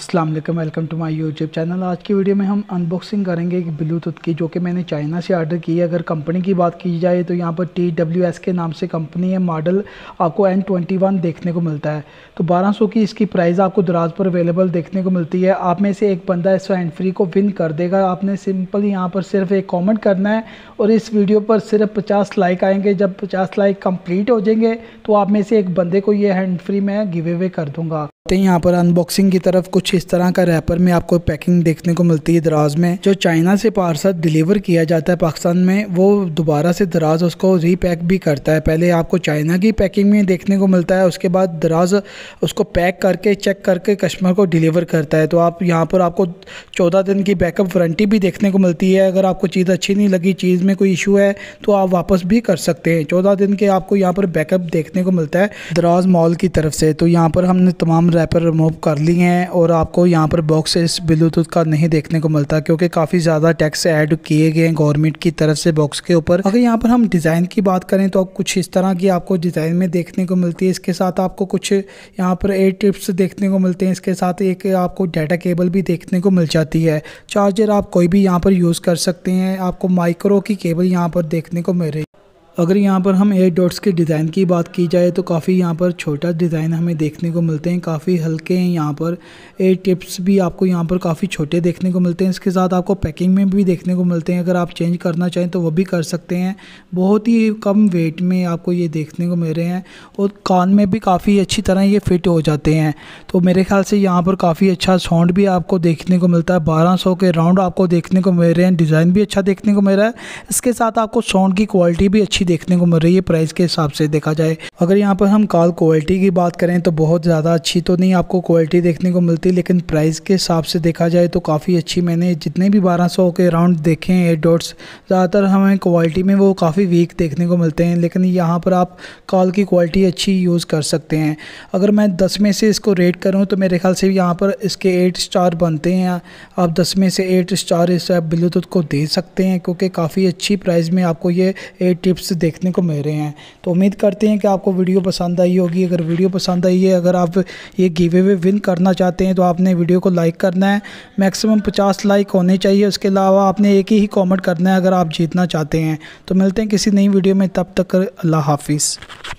Aslam welcome to my YouTube channel आज की video में हम अनबॉक्सिंग करेंगे एक ब्लूटूथ की जो कि मैंने चाइना से आर्डर की है अगर कंपनी की बात की जाए तो यहाँ पर टी डब्ल्यू एस के नाम से कंपनी है मॉडल आपको एन ट्वेंटी वन देखने को मिलता है तो बारह सौ की इसकी प्राइस आपको दराज पर अवेलेबल देखने को मिलती है आप में से एक बंदा इस हैंड फ्री को विन कर देगा आपने सिंपल यहाँ पर सिर्फ एक कॉमेंट करना है और इस वीडियो पर सिर्फ पचास लाइक आएंगे जब पचास लाइक कम्प्लीट हो जाएंगे तो आप में से एक बंदे को ये हैंड फ्री मैं गिवे अवे कर दूँगा तो यहाँ पर अनबॉक्सिंग की तरफ कुछ इस तरह का रैपर में आपको पैकिंग देखने को मिलती है दराज में जो चाइना से पार्सल डिलीवर किया जाता है पाकिस्तान में वो दोबारा से दराज उसको रीपैक भी करता है पहले आपको चाइना की पैकिंग में देखने को मिलता है उसके बाद दराज उसको पैक करके चेक करके कस्टमर को डिलीवर करता है तो आप यहाँ पर आपको चौदह दिन की बैकअप वारंटी भी देखने को मिलती है अगर आपको चीज़ अच्छी नहीं लगी चीज़ में कोई इशू है तो आप वापस भी कर सकते हैं चौदह दिन के आपको यहाँ पर बैकअप देखने को मिलता है दराज मॉल की तरफ से तो यहाँ पर हमने तमाम रैपर रिमूव कर ली हैं और आपको यहाँ पर बॉक्सेस ब्लूटूथ का नहीं देखने को मिलता क्योंकि काफ़ी ज़्यादा टैक्स ऐड किए गए हैं गवर्नमेंट की तरफ से बॉक्स के ऊपर अगर यहाँ पर हम डिज़ाइन की बात करें तो आप कुछ इस तरह की आपको डिज़ाइन में देखने को मिलती है इसके साथ आपको कुछ यहाँ पर एयर टिप्स देखने को मिलते हैं इसके साथ एक आपको डाटा केबल भी देखने को मिल जाती है चार्जर आप कोई भी यहाँ पर यूज़ कर सकते हैं आपको माइक्रो की केबल यहाँ पर देखने को मिल रही है अगर यहाँ पर हम एयर डॉट्स के डिज़ाइन की बात की जाए तो काफ़ी यहाँ पर छोटा डिज़ाइन हमें देखने को मिलते हैं काफ़ी हल्के हैं यहाँ पर एयर टिप्स भी आपको यहाँ पर काफ़ी छोटे देखने को मिलते हैं इसके साथ आपको पैकिंग में भी देखने को मिलते हैं अगर आप चेंज करना चाहें तो वो भी कर सकते हैं बहुत ही कम वेट में आपको ये देखने को मिल रहे हैं और कान में भी काफ़ी अच्छी तरह ये फिट हो जाते हैं तो मेरे ख्याल से यहाँ पर काफ़ी अच्छा साउंड भी आपको देखने को मिलता है बारह के राउंड आपको देखने को मिल रहे हैं डिज़ाइन भी अच्छा देखने को मिल रहा है इसके साथ आपको साउंड की क्वालिटी भी अच्छी अच्छी देखने को मिल रही है प्राइस के हिसाब से देखा जाए अगर यहाँ पर हम कॉल क्वालिटी की बात करें तो बहुत ज़्यादा अच्छी तो नहीं आपको क्वालिटी देखने को मिलती लेकिन प्राइस के हिसाब से देखा जाए तो काफ़ी अच्छी मैंने जितने भी 1200 के राउंड देखे हैं एयरडोट्स ज़्यादातर हमें क्वालिटी में वो काफ़ी वीक देखने को मिलते हैं लेकिन यहाँ पर आप कॉल की क्वालिटी अच्छी यूज़ कर सकते हैं अगर मैं दस में से इसको रेट करूँ तो मेरे ख्याल से यहाँ पर इसके एट स्टार बनते हैं आप दस में से एट स्टार इस ब्लूटूथ को दे सकते हैं क्योंकि काफ़ी अच्छी प्राइस में आपको ये एट टिप्स टिप्स देखने को मिल रहे हैं तो उम्मीद करते हैं कि आपको वीडियो पसंद आई होगी अगर वीडियो पसंद आई है अगर आप ये गिव अवे विन करना चाहते हैं तो आपने वीडियो को लाइक करना है मैक्सिमम पचास लाइक होने चाहिए उसके अलावा आपने एक ही कॉमेंट करना है अगर आप जीतना चाहते हैं तो मिलते हैं किसी नई वीडियो में तब तक अल्लाह हाफिज़